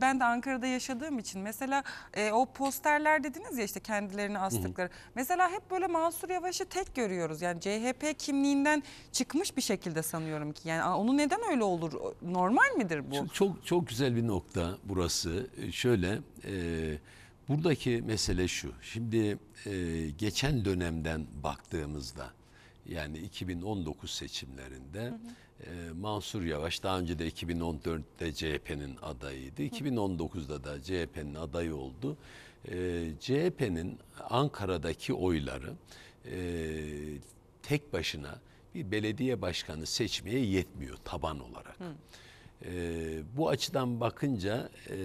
ben de Ankara'da yaşadığım için mesela e, o posterler dediniz ya işte kendilerini astıkları. Hı hı. Mesela hep böyle Mansur Yavaş'ı tek görüyoruz. Yani CHP kimliğinden çıkmış bir şekilde sanıyorum ki. Yani onu neden öyle olur? Normal midir bu? Çok çok, çok güzel bir nokta burası. E, şöyle e, buradaki mesele şu. Şimdi e, geçen dönemden baktığımızda yani 2019 seçimlerinde hı hı ee, Mansur Yavaş daha önce de 2014'te CHP'nin adayıydı. 2019'da da CHP'nin adayı oldu. E, ee, CHP'nin Ankara'daki oyları e, tek başına bir belediye başkanı seçmeye yetmiyor taban olarak. Ee, bu açıdan bakınca e,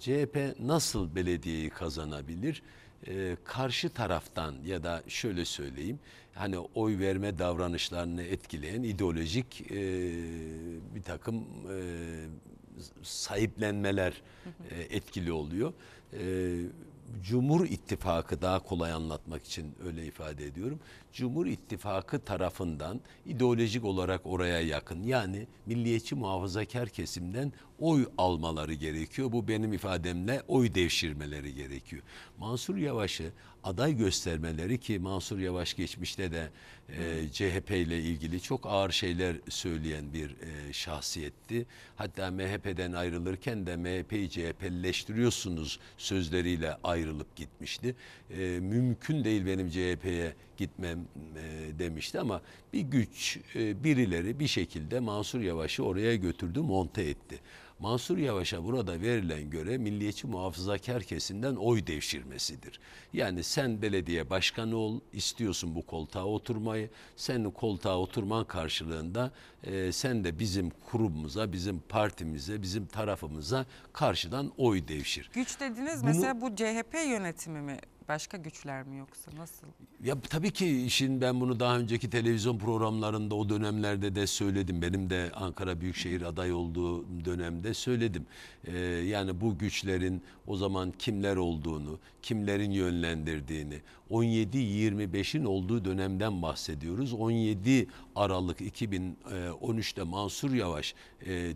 CHP nasıl belediyeyi kazanabilir? e, karşı taraftan ya da şöyle söyleyeyim hani oy verme davranışlarını etkileyen ideolojik e, bir takım e, sahiplenmeler e, etkili oluyor. E, Cumhur İttifakı daha kolay anlatmak için öyle ifade ediyorum. Cumhur İttifakı tarafından ideolojik olarak oraya yakın yani milliyetçi muhafazakar kesimden oy almaları gerekiyor. Bu benim ifademle oy devşirmeleri gerekiyor. Mansur Yavaş'ı aday göstermeleri ki Mansur Yavaş geçmişte de e, CHP ile ilgili çok ağır şeyler söyleyen bir e, şahsiyetti. Hatta MHP'den ayrılırken de MHP'yi CHP'lileştiriyorsunuz sözleriyle ayrılıp gitmişti. E, mümkün değil benim CHP'ye gitmem e, demişti ama bir güç e, birileri bir şekilde Mansur Yavaş'ı oraya götürdü monte etti. Mansur Yavaş'a burada verilen göre milliyetçi muhafazakar kesinden oy devşirmesidir. Yani sen belediye başkanı ol, istiyorsun bu koltuğa oturmayı. Senin koltuğa oturman karşılığında e, sen de bizim kurumumuza, bizim partimize, bizim tarafımıza karşıdan oy devşir. Güç dediniz Bunu, mesela bu CHP yönetimi mi başka güçler mi yoksa nasıl? Ya tabii ki işin ben bunu daha önceki televizyon programlarında o dönemlerde de söyledim. Benim de Ankara Büyükşehir aday olduğu dönemde söyledim. Ee, yani bu güçlerin o zaman kimler olduğunu, kimlerin yönlendirdiğini, 17-25'in olduğu dönemden bahsediyoruz. 17 Aralık 2013'te e, Mansur Yavaş e, e,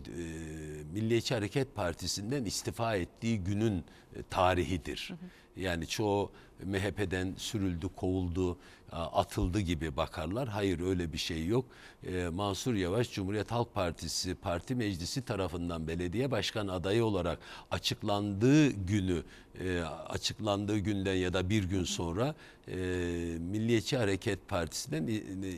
Milliyetçi Hareket Partisi'nden istifa ettiği günün e, tarihidir. Hı hı. Yani çoğu MHP'den sürüldü, kovuldu atıldı gibi bakarlar. Hayır öyle bir şey yok. E, Mansur Yavaş Cumhuriyet Halk Partisi Parti Meclisi tarafından belediye başkan adayı olarak açıklandığı günü e, açıklandığı günden ya da bir gün sonra e, Milliyetçi Hareket Partisi'nden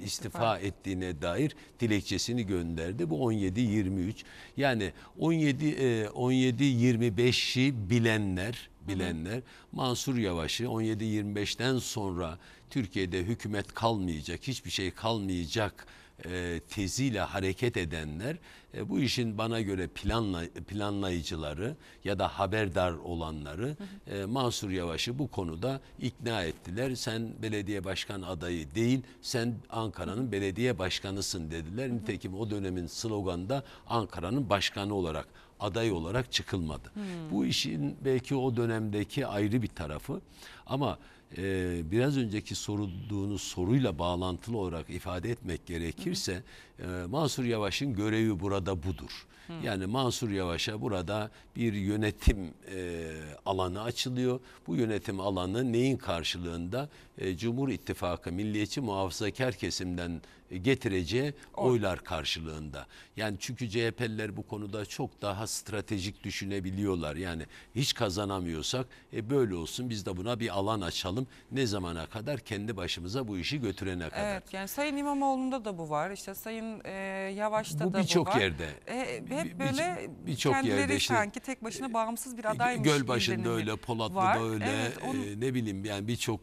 istifa, ettiğine dair dilekçesini gönderdi. Bu 17-23 yani 17 e, 17-25'i bilenler bilenler Mansur Yavaş'ı 17-25'ten sonra Türkiye'de hükümet kalmayacak, hiçbir şey kalmayacak e, teziyle hareket edenler e, bu işin bana göre planla, planlayıcıları ya da haberdar olanları e, Mansur Yavaş'ı bu konuda ikna ettiler. Sen belediye başkan adayı değil sen Ankara'nın belediye başkanısın dediler. Nitekim o dönemin da Ankara'nın başkanı olarak aday olarak çıkılmadı. Hmm. Bu işin belki o dönemdeki ayrı bir tarafı ama e, biraz önceki sorulduğunuz soruyla bağlantılı olarak ifade etmek gerekirse E, Mansur Yavaş'ın görevi burada budur. Hı. Yani Mansur Yavaş'a burada bir yönetim e, alanı açılıyor. Bu yönetim alanı neyin karşılığında? E, Cumhur İttifakı milliyetçi muhafazakar kesimden e, getireceği oylar karşılığında. Yani çünkü CHP'liler bu konuda çok daha stratejik düşünebiliyorlar. Yani hiç kazanamıyorsak e, böyle olsun biz de buna bir alan açalım. Ne zamana kadar? Kendi başımıza bu işi götürene kadar. Evet yani Sayın İmamoğlu'nda da bu var. İşte Sayın e, Yavaş'ta bu da bu var. Bu birçok yerde. E, hep böyle bir, bir, bir kendileri yerde işte, sanki tek başına bağımsız bir e, adaymış. Gölbaşı Mersin'de öyle, Polatlı'da var. öyle, evet, e, onu... e, ne bileyim yani birçok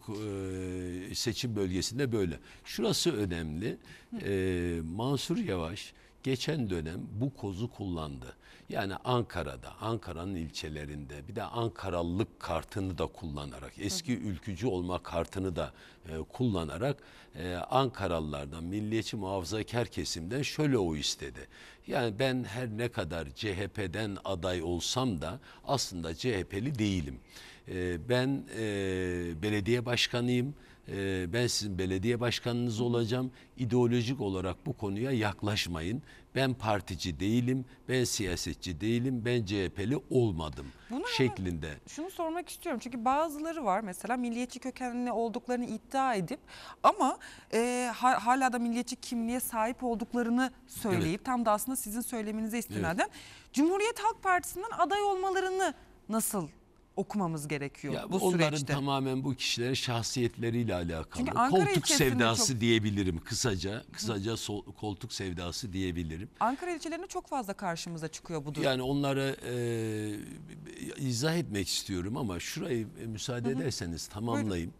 e, seçim bölgesinde böyle. Şurası önemli. E, Mansur Yavaş geçen dönem bu kozu kullandı. Yani Ankara'da, Ankara'nın ilçelerinde bir de Ankaralılık kartını da kullanarak, eski ülkücü olma kartını da e, kullanarak e, Ankaralılardan, milliyetçi muhafazakar kesimden şöyle o istedi. Yani ben her ne kadar CHP'den aday olsam da aslında CHP'li değilim. E, ben e, belediye başkanıyım e, ben sizin belediye başkanınız olacağım. İdeolojik olarak bu konuya yaklaşmayın. Ben partici değilim, ben siyasetçi değilim, ben CHP'li olmadım Bunu şeklinde. Şunu sormak istiyorum çünkü bazıları var mesela milliyetçi kökenli olduklarını iddia edip ama e, hala da milliyetçi kimliğe sahip olduklarını söyleyip evet. tam da aslında sizin söyleminize istinaden evet. Cumhuriyet Halk Partisi'nden aday olmalarını nasıl okumamız gerekiyor ya, bu onların süreçte. Onların tamamen bu kişilerin şahsiyetleriyle alakalı. koltuk sevdası çok... diyebilirim kısaca. Kısaca sol, koltuk sevdası diyebilirim. Ankara ilçelerinde çok fazla karşımıza çıkıyor bu durum. Yani onlara e, e, izah etmek istiyorum ama şurayı e, müsaade Hı-hı. ederseniz tamamlayayım.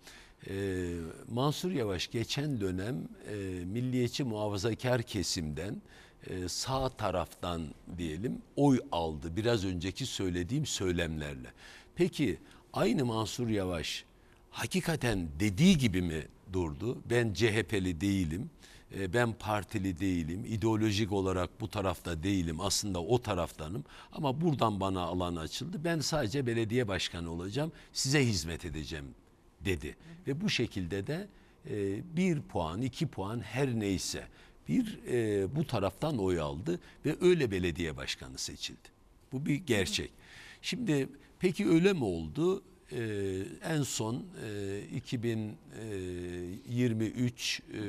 E, Mansur Yavaş geçen dönem e, milliyetçi muhafazakar kesimden e, sağ taraftan diyelim oy aldı biraz önceki söylediğim söylemlerle. Peki aynı Mansur Yavaş hakikaten dediği gibi mi durdu? Ben CHP'li değilim, e, ben partili değilim, ideolojik olarak bu tarafta değilim, aslında o taraftanım. Ama buradan bana alan açıldı, ben sadece belediye başkanı olacağım, size hizmet edeceğim dedi. Ve bu şekilde de e, bir puan, iki puan her neyse bir e, bu taraftan oy aldı ve öyle belediye başkanı seçildi. Bu bir gerçek. Şimdi Peki öyle mi oldu? Ee, en son e, 2023 e, e,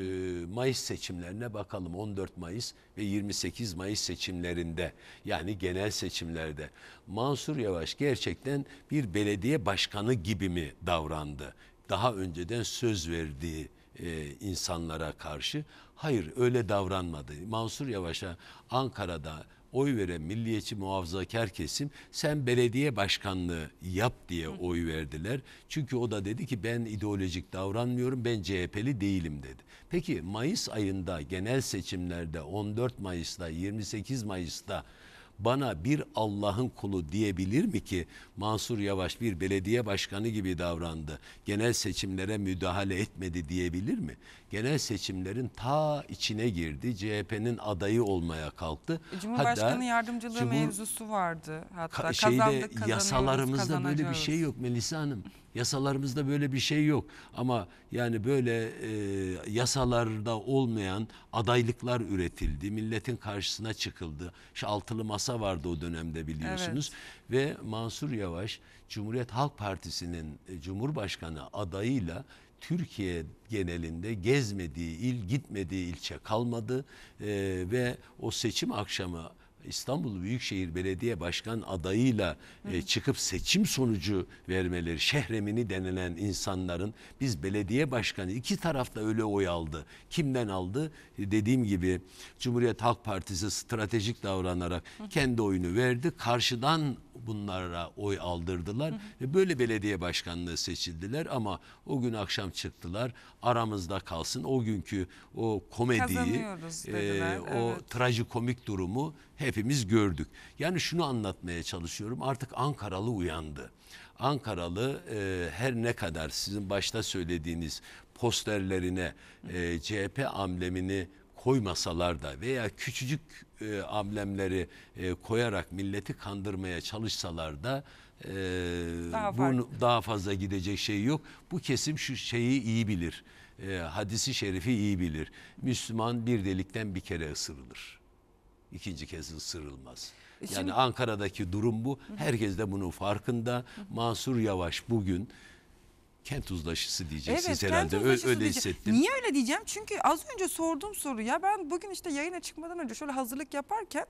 Mayıs seçimlerine bakalım 14 Mayıs ve 28 Mayıs seçimlerinde yani genel seçimlerde Mansur Yavaş gerçekten bir belediye başkanı gibi mi davrandı? Daha önceden söz verdiği e, insanlara karşı hayır öyle davranmadı. Mansur Yavaş'a Ankara'da oy veren milliyetçi muhafazakar kesim sen belediye başkanlığı yap diye oy verdiler. Çünkü o da dedi ki ben ideolojik davranmıyorum ben CHP'li değilim dedi. Peki Mayıs ayında genel seçimlerde 14 Mayıs'ta 28 Mayıs'ta bana bir Allah'ın kulu diyebilir mi ki Mansur Yavaş bir belediye başkanı gibi davrandı. Genel seçimlere müdahale etmedi diyebilir mi? Genel seçimlerin ta içine girdi. CHP'nin adayı olmaya kalktı. E, Cumhurbaşkanı hatta, yardımcılığı Cumhur, mevzusu vardı. Hatta ka şeyde, kazandık, yasalarımızda böyle bir şey yok Melisa Hanım. Yasalarımızda böyle bir şey yok. Ama yani böyle e, yasalarda olmayan adaylıklar üretildi. Milletin karşısına çıkıldı. Şu altılı masa vardı o dönemde biliyorsunuz. Evet. Ve Mansur Yavaş Cumhuriyet Halk Partisi'nin e, Cumhurbaşkanı adayıyla Türkiye genelinde gezmediği il, gitmediği ilçe kalmadı ee, ve o seçim akşamı İstanbul Büyükşehir Belediye Başkan adayıyla e, çıkıp seçim sonucu vermeleri şehremini denilen insanların biz belediye başkanı iki tarafta öyle oy aldı. Kimden aldı? E, dediğim gibi Cumhuriyet Halk Partisi stratejik davranarak kendi oyunu verdi. Karşıdan bunlara oy aldırdılar hı hı. ve böyle belediye başkanlığı seçildiler ama o gün akşam çıktılar aramızda kalsın o günkü o komediyi e, o evet. trajikomik durumu hepimiz gördük. Yani şunu anlatmaya çalışıyorum artık Ankaralı uyandı. Ankaralı e, her ne kadar sizin başta söylediğiniz posterlerine e, CHP amblemini koymasalar da veya küçücük e, amblemleri e, koyarak milleti kandırmaya çalışsalar da e, daha, bunu, daha fazla gidecek şey yok. Bu kesim şu şeyi iyi bilir. E, hadisi şerifi iyi bilir. Müslüman bir delikten bir kere ısırılır. İkinci kez ısırılmaz. E, yani Ankara'daki durum bu. Herkes de bunun farkında. Mansur Yavaş bugün Kent uzlaşısı diyeceksiniz evet, herhalde. Öyle, öyle diyeceğim. hissettim. Niye öyle diyeceğim? Çünkü az önce sorduğum soru ya ben bugün işte yayına çıkmadan önce şöyle hazırlık yaparken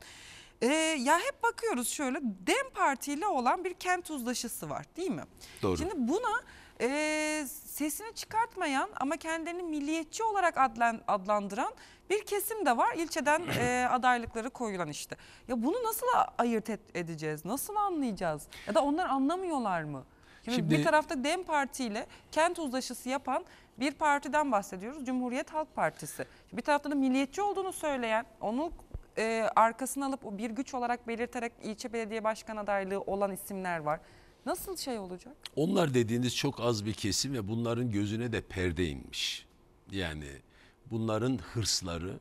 e, ya hep bakıyoruz şöyle DEM Parti ile olan bir kent uzlaşısı var değil mi? Doğru. Şimdi buna e, sesini çıkartmayan ama kendini milliyetçi olarak adlan, adlandıran bir kesim de var. İlçeden e, adaylıkları koyulan işte. Ya bunu nasıl ayırt et, edeceğiz? Nasıl anlayacağız? Ya da onlar anlamıyorlar mı? Şimdi, bir tarafta DEM Parti ile kent uzlaşısı yapan bir partiden bahsediyoruz. Cumhuriyet Halk Partisi. Bir tarafta da milliyetçi olduğunu söyleyen, onu e, arkasına alıp o bir güç olarak belirterek ilçe belediye başkan adaylığı olan isimler var. Nasıl şey olacak? Onlar dediğiniz çok az bir kesim ve bunların gözüne de perde inmiş. Yani bunların hırsları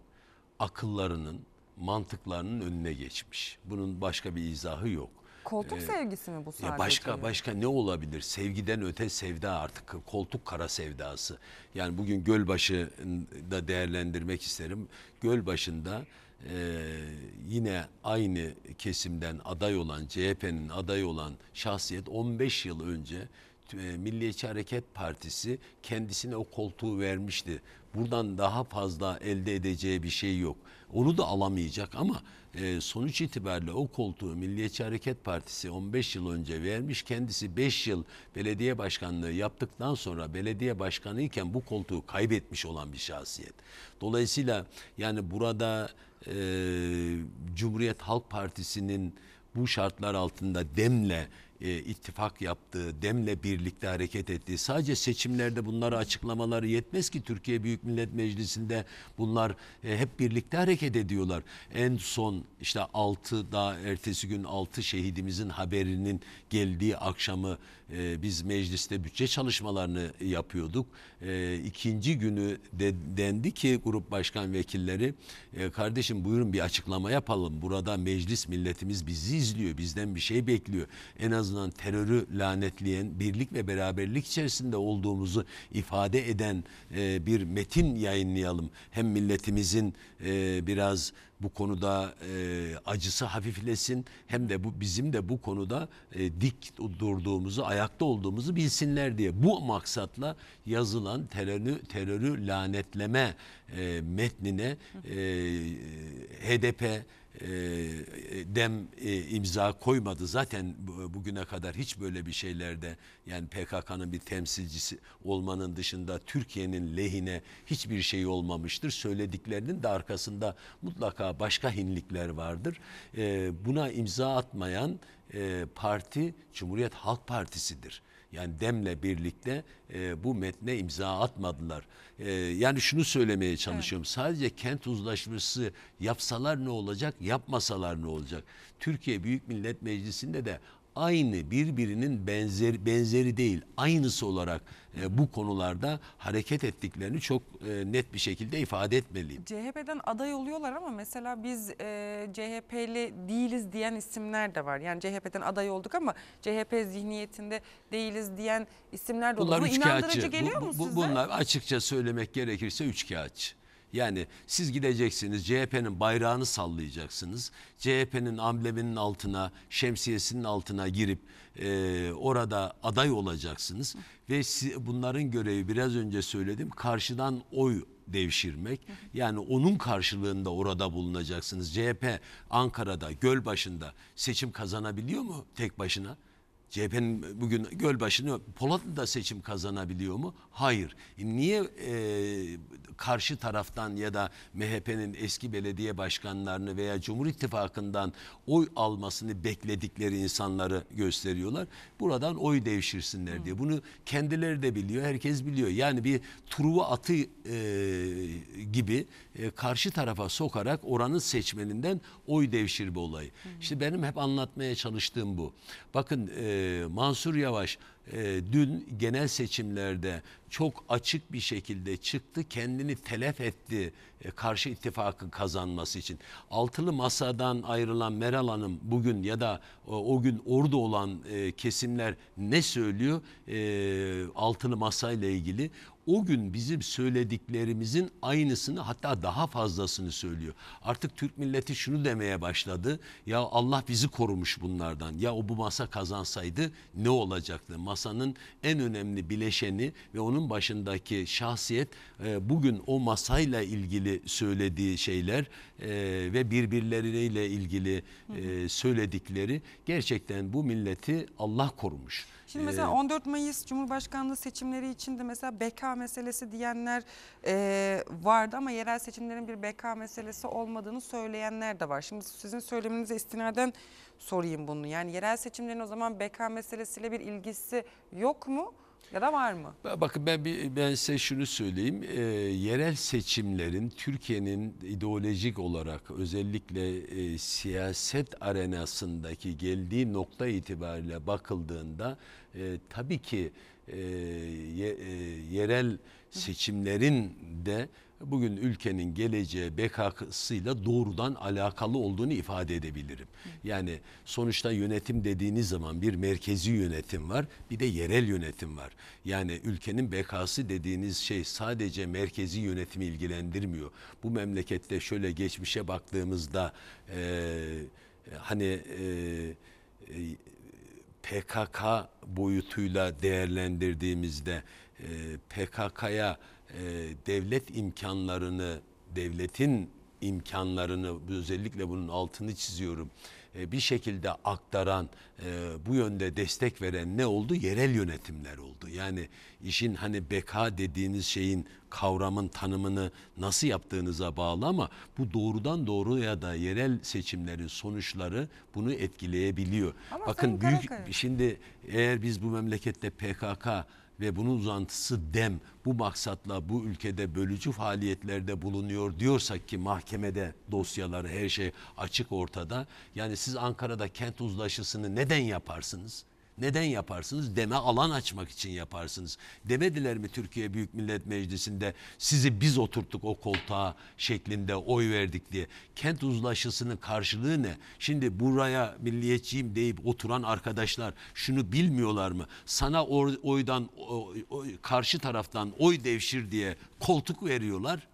akıllarının, mantıklarının önüne geçmiş. Bunun başka bir izahı yok. Koltuk ee, sevgisi mi bu sadece? Ya başka başka ne olabilir? Sevgiden öte sevda artık koltuk kara sevdası. Yani bugün Gölbaşı'da değerlendirmek isterim. Gölbaşı'nda e, yine aynı kesimden aday olan CHP'nin aday olan şahsiyet 15 yıl önce e, Milliyetçi Hareket Partisi kendisine o koltuğu vermişti. Buradan daha fazla elde edeceği bir şey yok. Onu da alamayacak ama ee, sonuç itibariyle o koltuğu Milliyetçi Hareket Partisi 15 yıl önce vermiş. Kendisi 5 yıl belediye başkanlığı yaptıktan sonra belediye başkanı iken bu koltuğu kaybetmiş olan bir şahsiyet. Dolayısıyla yani burada e, Cumhuriyet Halk Partisi'nin bu şartlar altında demle e, ittifak yaptığı, demle birlikte hareket ettiği, sadece seçimlerde bunları açıklamaları yetmez ki Türkiye Büyük Millet Meclisi'nde bunlar e, hep birlikte hareket ediyorlar. En son işte 6 daha ertesi gün 6 şehidimizin haberinin geldiği akşamı ee, biz mecliste bütçe çalışmalarını yapıyorduk. E, ikinci günü de, dendi ki grup başkan vekilleri ee, kardeşim buyurun bir açıklama yapalım. Burada meclis milletimiz bizi izliyor. Bizden bir şey bekliyor. En azından terörü lanetleyen birlik ve beraberlik içerisinde olduğumuzu ifade eden e, bir metin yayınlayalım. Hem milletimizin e, biraz bu konuda e, acısı hafiflesin hem de bu bizim de bu konuda e, dik durduğumuzu, ayakta olduğumuzu bilsinler diye bu maksatla yazılan terörü, terörü lanetleme e, metnine e, e HDP e, dem e, imza koymadı. Zaten bugüne kadar hiç böyle bir şeylerde yani PKK'nın bir temsilcisi olmanın dışında Türkiye'nin lehine hiçbir şey olmamıştır. Söylediklerinin de arkasında mutlaka başka hinlikler vardır. E, buna imza atmayan parti Cumhuriyet Halk Partisi'dir. Yani demle birlikte e, bu metne imza atmadılar. E, yani şunu söylemeye çalışıyorum. Evet. Sadece kent uzlaşması yapsalar ne olacak, yapmasalar ne olacak? Türkiye Büyük Millet Meclisi'nde de aynı birbirinin benzer benzeri değil aynısı olarak e, bu konularda hareket ettiklerini çok e, net bir şekilde ifade etmeliyim. CHP'den aday oluyorlar ama mesela biz e, CHP'li değiliz diyen isimler de var. Yani CHP'den aday olduk ama CHP zihniyetinde değiliz diyen isimler de oluyor. Bunlar bu inandırıcı geliyor bu, bu, mu size? Bunlar açıkça söylemek gerekirse üç kağıtçı. Yani siz gideceksiniz CHP'nin bayrağını sallayacaksınız. CHP'nin ambleminin altına, şemsiyesinin altına girip e, orada aday olacaksınız. Ve si, bunların görevi biraz önce söyledim karşıdan oy devşirmek. Yani onun karşılığında orada bulunacaksınız. CHP Ankara'da, Gölbaşı'nda seçim kazanabiliyor mu tek başına? CHP'nin bugün Gölbaşı'nı Polatlı'da seçim kazanabiliyor mu? Hayır. E, niye e, karşı taraftan ya da MHP'nin eski belediye başkanlarını veya Cumhur İttifakı'ndan oy almasını bekledikleri insanları gösteriyorlar? Buradan oy devşirsinler diye. Bunu kendileri de biliyor, herkes biliyor. Yani bir truva atı e, gibi e, karşı tarafa sokarak oranın seçmeninden oy devşirme olayı. Hı. İşte benim hep anlatmaya çalıştığım bu. Bakın... E, Mansur Yavaş dün genel seçimlerde çok açık bir şekilde çıktı kendini telef etti e, karşı ittifakın kazanması için. Altılı masadan ayrılan Meral Hanım bugün ya da e, o gün orada olan e, kesimler ne söylüyor e, altılı masayla ilgili? o gün bizim söylediklerimizin aynısını hatta daha fazlasını söylüyor. Artık Türk milleti şunu demeye başladı. Ya Allah bizi korumuş bunlardan. Ya o bu masa kazansaydı ne olacaktı? Masanın en önemli bileşeni ve onun masanın başındaki şahsiyet e, bugün o masayla ilgili söylediği şeyler e, ve birbirleriyle ilgili e, söyledikleri gerçekten bu milleti Allah korumuş. Şimdi e, mesela 14 Mayıs Cumhurbaşkanlığı seçimleri için de mesela beka meselesi diyenler vardı ama yerel seçimlerin bir beka meselesi olmadığını söyleyenler de var. Şimdi sizin söyleminize istinaden sorayım bunu. Yani yerel seçimlerin o zaman beka meselesiyle bir ilgisi yok mu? Ya da var mı? Bakın ben ben size şunu söyleyeyim. E, yerel seçimlerin Türkiye'nin ideolojik olarak özellikle e, siyaset arenasındaki geldiği nokta itibariyle bakıldığında e, tabii ki e, ye, e, yerel seçimlerin de bugün ülkenin geleceği BKK'sıyla doğrudan alakalı olduğunu ifade edebilirim. Yani sonuçta yönetim dediğiniz zaman bir merkezi yönetim var bir de yerel yönetim var. Yani ülkenin BK'sı dediğiniz şey sadece merkezi yönetimi ilgilendirmiyor. Bu memlekette şöyle geçmişe baktığımızda e, hani... e PKK boyutuyla değerlendirdiğimizde e, PKK'ya e, devlet imkanlarını, devletin imkanlarını özellikle bunun altını çiziyorum e, bir şekilde aktaran, e, bu yönde destek veren ne oldu? Yerel yönetimler oldu. Yani işin hani beka dediğiniz şeyin kavramın tanımını nasıl yaptığınıza bağlı ama bu doğrudan doğruya da yerel seçimlerin sonuçları bunu etkileyebiliyor. Ama Bakın büyük Karakaya. şimdi eğer biz bu memlekette PKK ve bunun uzantısı dem bu maksatla bu ülkede bölücü faaliyetlerde bulunuyor diyorsak ki mahkemede dosyaları her şey açık ortada. Yani siz Ankara'da kent uzlaşısını neden yaparsınız? Neden yaparsınız? Deme alan açmak için yaparsınız. Demediler mi Türkiye Büyük Millet Meclisi'nde sizi biz oturttuk o koltuğa şeklinde oy verdik diye. Kent uzlaşısının karşılığı ne? Şimdi buraya milliyetçiyim deyip oturan arkadaşlar şunu bilmiyorlar mı? Sana oydan oy, karşı taraftan oy devşir diye koltuk veriyorlar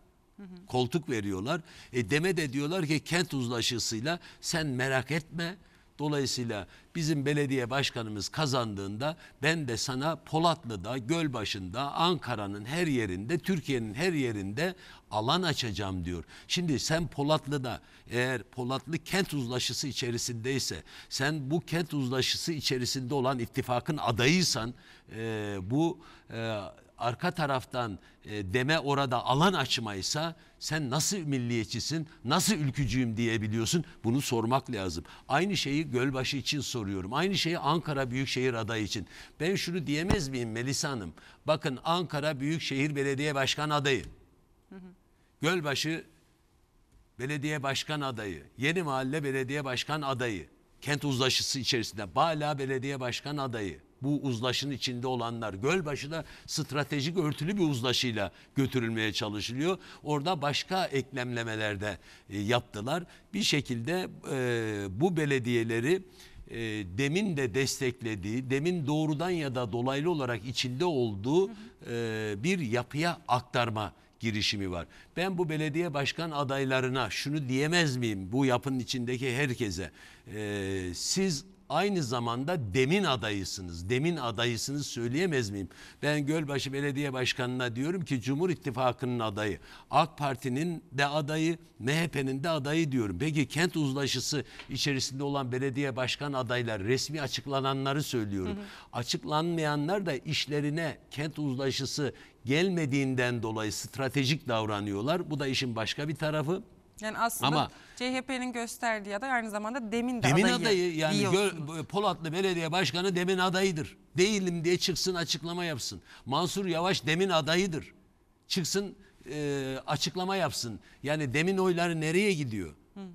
koltuk veriyorlar. E deme de diyorlar ki kent uzlaşısıyla sen merak etme Dolayısıyla bizim belediye başkanımız kazandığında ben de sana Polatlı'da, Gölbaşı'nda, Ankara'nın her yerinde, Türkiye'nin her yerinde alan açacağım diyor. Şimdi sen Polatlı'da eğer Polatlı kent uzlaşısı içerisindeyse, sen bu kent uzlaşısı içerisinde olan ittifakın adayıysan e, bu e, arka taraftan e, deme orada alan açmaysa sen nasıl milliyetçisin, nasıl ülkücüyüm diyebiliyorsun bunu sormak lazım. Aynı şeyi Gölbaşı için soruyorum. Aynı şeyi Ankara Büyükşehir adayı için. Ben şunu diyemez miyim Melisa Hanım? Bakın Ankara Büyükşehir Belediye Başkan adayı. Hı hı. Gölbaşı Belediye Başkan adayı. Yeni Mahalle Belediye Başkan adayı. Kent uzlaşısı içerisinde Bala Belediye Başkan adayı bu uzlaşın içinde olanlar Gölbaşı'da stratejik örtülü bir uzlaşıyla götürülmeye çalışılıyor. Orada başka eklemlemelerde e, yaptılar. Bir şekilde e, bu belediyeleri e, demin de desteklediği, demin doğrudan ya da dolaylı olarak içinde olduğu e, bir yapıya aktarma girişimi var. Ben bu belediye başkan adaylarına şunu diyemez miyim bu yapının içindeki herkese? siz aynı zamanda demin adayısınız. Demin adayısınız söyleyemez miyim? Ben Gölbaşı Belediye Başkanı'na diyorum ki Cumhur İttifakı'nın adayı, AK Parti'nin de adayı, MHP'nin de adayı diyorum. Peki kent uzlaşısı içerisinde olan belediye başkan adayları resmi açıklananları söylüyorum. Hı hı. Açıklanmayanlar da işlerine kent uzlaşısı gelmediğinden dolayı stratejik davranıyorlar. Bu da işin başka bir tarafı. Yani aslında Ama CHP'nin gösterdiği ya da aynı zamanda Demin de Demin adayı. adayı yani gö- Polatlı Belediye Başkanı Demin adayıdır. Değilim diye çıksın açıklama yapsın. Mansur Yavaş Demin adayıdır. Çıksın e, açıklama yapsın. Yani Demin oyları nereye gidiyor? Hı hı.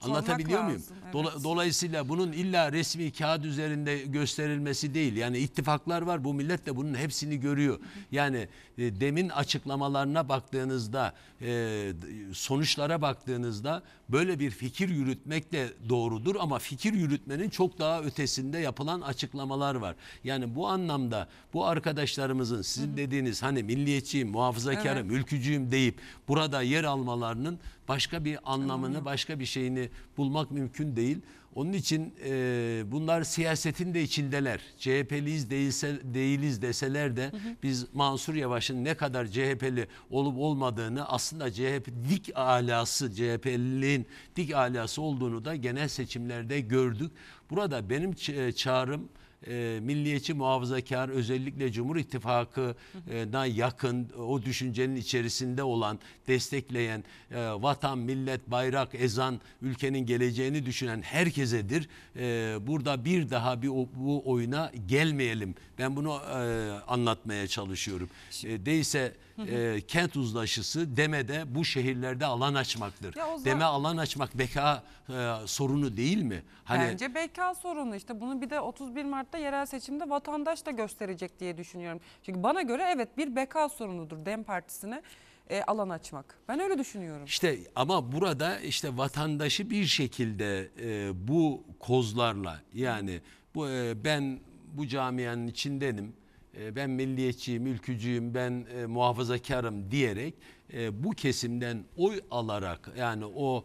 Anlatabiliyor muyum? evet. Dola, dolayısıyla bunun illa resmi kağıt üzerinde gösterilmesi değil. Yani ittifaklar var. Bu millet de bunun hepsini görüyor. Yani e, demin açıklamalarına baktığınızda, e, sonuçlara baktığınızda böyle bir fikir yürütmek de doğrudur ama fikir yürütmenin çok daha ötesinde yapılan açıklamalar var. Yani bu anlamda bu arkadaşlarımızın sizin dediğiniz hani milliyetçiyim, muhafazakarım, evet. ülkücüyüm deyip burada yer almalarının başka bir anlamını, başka bir şeyini bulmak mümkün değil. Onun için e, bunlar siyasetin de içindeler. CHP'liyiz değilse, değiliz deseler de hı hı. biz Mansur Yavaş'ın ne kadar CHP'li olup olmadığını aslında CHP dik alası CHP'liliğin dik alası olduğunu da genel seçimlerde gördük. Burada benim e, çağrım e, milliyetçi muhafazakar özellikle Cumhur İttifakı'na yakın o düşüncenin içerisinde olan destekleyen e, vatan, millet, bayrak, ezan ülkenin geleceğini düşünen herkesedir. E, burada bir daha bir bu oyuna gelmeyelim. Ben bunu e, anlatmaya çalışıyorum. E, değilse e, kent uzlaşısı demede bu şehirlerde alan açmaktır. Zaman... Deme alan açmak beka e, sorunu değil mi? Hani... Bence beka sorunu işte bunu bir de 31 Mart Aralık'ta yerel seçimde vatandaş da gösterecek diye düşünüyorum. Çünkü bana göre evet bir beka sorunudur DEM Partisi'ne e, alan açmak. Ben öyle düşünüyorum. İşte ama burada işte vatandaşı bir şekilde e, bu kozlarla yani bu e, ben bu camianın içindenim. E, ben milliyetçiyim, ülkücüyüm, ben e, muhafazakarım diyerek e, bu kesimden oy alarak yani o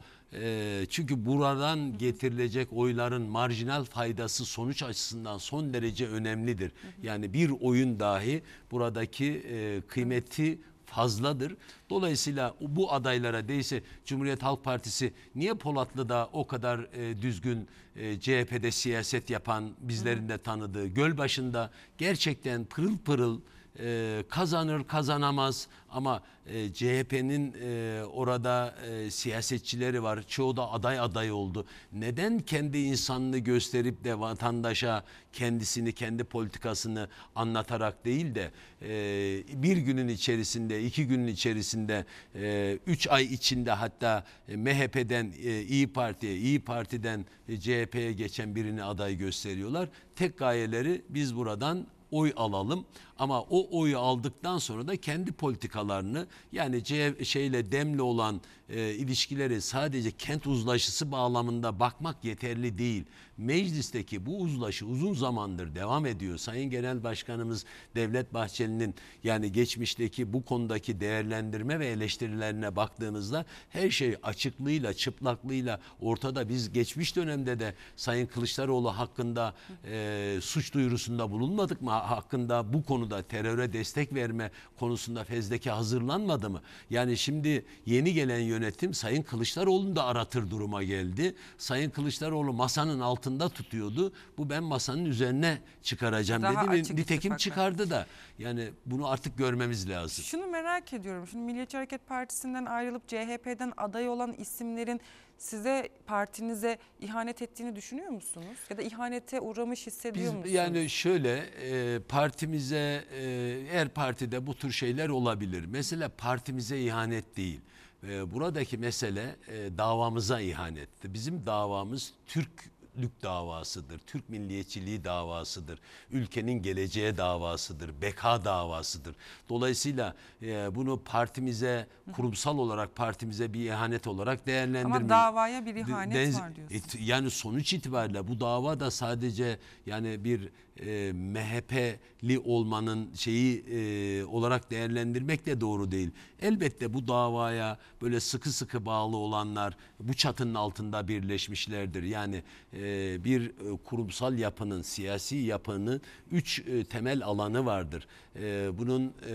çünkü buradan getirilecek oyların marjinal faydası sonuç açısından son derece önemlidir. Yani bir oyun dahi buradaki kıymeti fazladır. Dolayısıyla bu adaylara değilse Cumhuriyet Halk Partisi niye Polatlı'da o kadar e, düzgün e, CHP'de siyaset yapan bizlerin de tanıdığı Gölbaşı'nda gerçekten pırıl pırıl e, kazanır kazanamaz ama e, CHP'nin e, orada e, siyasetçileri var. Çoğu da aday aday oldu. Neden kendi insanını gösterip de vatandaşa kendisini, kendi politikasını anlatarak değil de e, bir günün içerisinde, iki günün içerisinde, e, üç ay içinde hatta e, MHP'den e, İyi Parti'ye, İyi Parti'den e, CHP'ye geçen birini aday gösteriyorlar. Tek gayeleri biz buradan oy alalım. Ama o oyu aldıktan sonra da kendi politikalarını yani C şeyle demle olan e, ilişkileri sadece kent uzlaşısı bağlamında bakmak yeterli değil. Meclisteki bu uzlaşı uzun zamandır devam ediyor. Sayın Genel Başkanımız Devlet Bahçeli'nin yani geçmişteki bu konudaki değerlendirme ve eleştirilerine baktığımızda her şey açıklığıyla, çıplaklığıyla ortada. Biz geçmiş dönemde de Sayın Kılıçdaroğlu hakkında e, suç duyurusunda bulunmadık mı? Hakkında bu konu konuda teröre destek verme konusunda fezleke hazırlanmadı mı? Yani şimdi yeni gelen yönetim Sayın Kılıçdaroğlu'nu da aratır duruma geldi. Sayın Kılıçdaroğlu masanın altında tutuyordu. Bu ben masanın üzerine çıkaracağım Daha dedi. Nitekim çıkardı da. Yani bunu artık görmemiz lazım. Şunu merak ediyorum. Şimdi Milliyetçi Hareket Partisi'nden ayrılıp CHP'den aday olan isimlerin size partinize ihanet ettiğini düşünüyor musunuz? Ya da ihanete uğramış hissediyor Biz, musunuz? Yani şöyle e, partimize e, her partide bu tür şeyler olabilir. Mesela partimize ihanet değil. E, buradaki mesele e, davamıza ihanetti. Bizim davamız Türk Türklük davasıdır, Türk milliyetçiliği davasıdır, ülkenin geleceğe davasıdır, beka davasıdır. Dolayısıyla e, bunu partimize kurumsal olarak partimize bir ihanet olarak değerlendirmeyin. Ama davaya bir ihanet de, var diyorsun. Et, yani sonuç itibariyle bu dava da sadece yani bir e, MHP'li olmanın şeyi e, olarak değerlendirmek de doğru değil. Elbette bu davaya böyle sıkı sıkı bağlı olanlar bu çatının altında birleşmişlerdir. Yani e, bir e, kurumsal yapının, siyasi yapının üç e, temel alanı vardır. E, bunun e,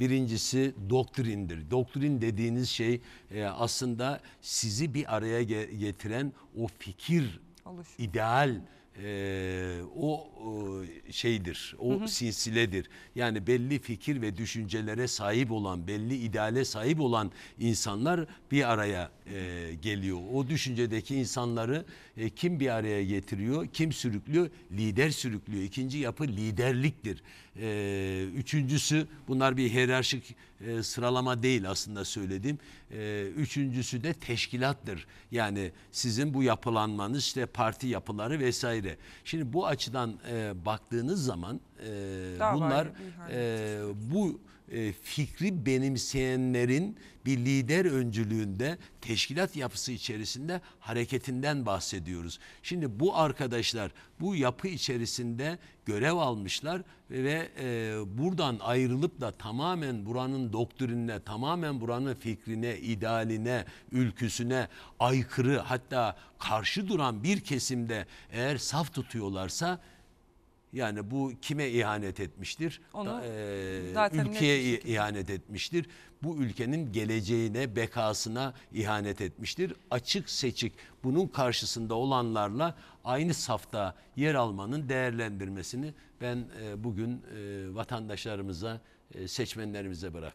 birincisi doktrindir. Doktrin dediğiniz şey e, aslında sizi bir araya getiren o fikir, Oluşum. ideal, e, o e, şeydir, o hı hı. sinsiledir. Yani belli fikir ve düşüncelere sahip olan, belli ideale sahip olan insanlar bir araya e, geliyor. O düşüncedeki insanları e, kim bir araya getiriyor? Kim sürüklüyor? Lider sürüklüyor. İkinci yapı liderliktir. E, üçüncüsü bunlar bir hiyerarşik e, sıralama değil aslında söylediğim. E, üçüncüsü de teşkilattır. Yani sizin bu yapılanmanız işte parti yapıları vesaire. Şimdi bu açıdan e, baktığınız zaman e, Dava bunlar e, bu e, fikri benimseyenlerin bir lider öncülüğünde teşkilat yapısı içerisinde hareketinden bahsediyoruz. Şimdi bu arkadaşlar bu yapı içerisinde görev almışlar ve e, buradan ayrılıp da tamamen buranın doktrinine, tamamen buranın fikrine, idealine, ülküsüne aykırı hatta karşı duran bir kesimde eğer saf tutuyorlarsa yani bu kime ihanet etmiştir? Onu da, e, ülkeye ihanet etmiştir. Bu ülkenin geleceğine, bekasına ihanet etmiştir. Açık seçik bunun karşısında olanlarla aynı safta yer almanın değerlendirmesini ben e, bugün e, vatandaşlarımıza, e, seçmenlerimize bırak.